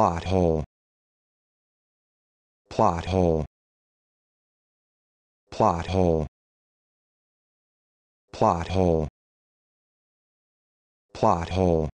plot hole plot hole plot hole plot hole plot hole